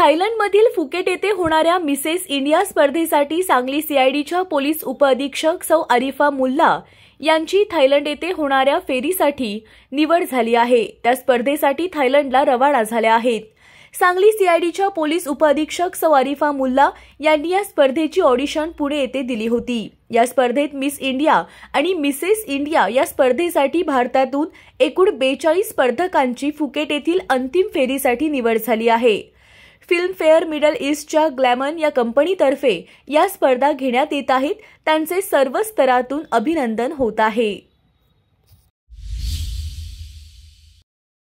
थायलंडमधील Phuket येथे होणाऱ्या Mrs India स्पर्धेसाठी सांगली सीआयडीच्या पोलीस उपअधीक्षक सौ अरिफा मुल्ला यांची थायलंड येथे होणाऱ्या फेरीसाठी निवड झाली आहे त्या स्पर्धेसाठी थायलंडला रवाना झाल्या आहेत सांगली सीआयडीच्या पोलीस उपअधीक्षक सौ अरिफा मुल्ला यांनी या स्पर्धेची ऑडिशन पुणे येथे दिली होती या स्पर्धेत मिस इंडिया आणि मिसेस इंडिया या स्पर्धेसाठी भारतातून एकूण बेचाळीस स्पर्धकांची फुकेट येथील अंतिम फेरीसाठी निवड झाली आहे फिल्मफेअर मिडल ईस्टच्या ग्लॅमन या कंपनीतर्फे या स्पर्धा घेण्यात येत आहेत त्यांचे सर्व स्तरातून अभिनंदन होत आहे